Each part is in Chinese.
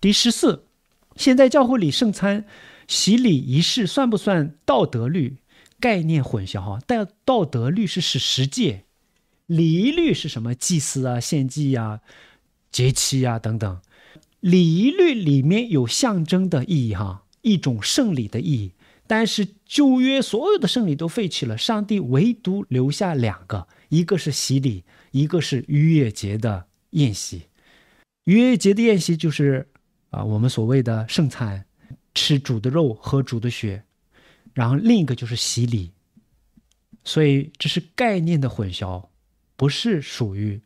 第十四，现在教会里圣餐、洗礼仪式算不算道德律概念混淆？哈，但道德律是是十诫，礼仪律是什么？祭祀啊、献祭呀、节期呀等等，礼仪律里面有象征的意义，哈，一种圣礼的意义。但是旧约所有的圣礼都废弃了，上帝唯独留下两个，一个是洗礼，一个是逾越节的宴席。逾越节的宴席就是。啊，我们所谓的圣餐，吃主的肉，喝主的血，然后另一个就是洗礼，所以这是概念的混淆，不是属于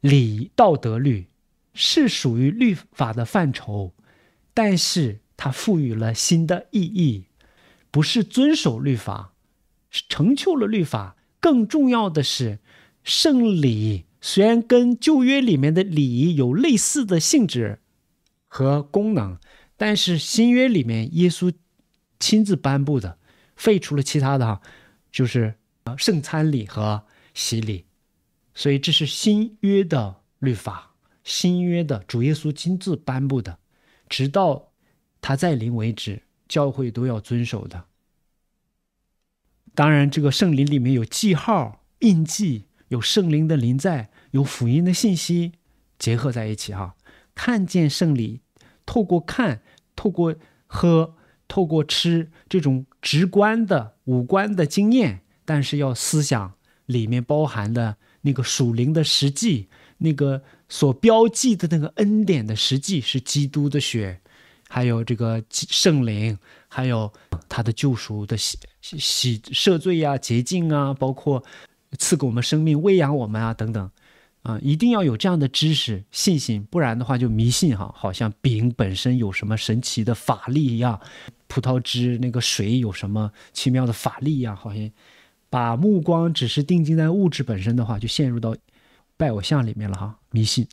礼道德律，是属于律法的范畴，但是它赋予了新的意义，不是遵守律法，是成就了律法。更重要的是，圣礼虽然跟旧约里面的礼有类似的性质。和功能，但是新约里面，耶稣亲自颁布的，废除了其他的哈，就是圣餐礼和洗礼，所以这是新约的律法，新约的主耶稣亲自颁布的，直到他再临为止，教会都要遵守的。当然，这个圣灵里面有记号、印记，有圣灵的临在，有福音的信息结合在一起哈，看见圣礼。透过看，透过喝，透过吃这种直观的五官的经验，但是要思想里面包含的那个属灵的实际，那个所标记的那个恩典的实际，是基督的血，还有这个圣灵，还有他的救赎的洗洗赦罪啊、洁净啊，包括赐给我们生命、喂养我们啊等等。啊，一定要有这样的知识信心，不然的话就迷信哈，好像饼本身有什么神奇的法力一样，葡萄汁那个水有什么奇妙的法力一样，好像把目光只是定睛在物质本身的话，就陷入到拜偶像里面了哈，迷信。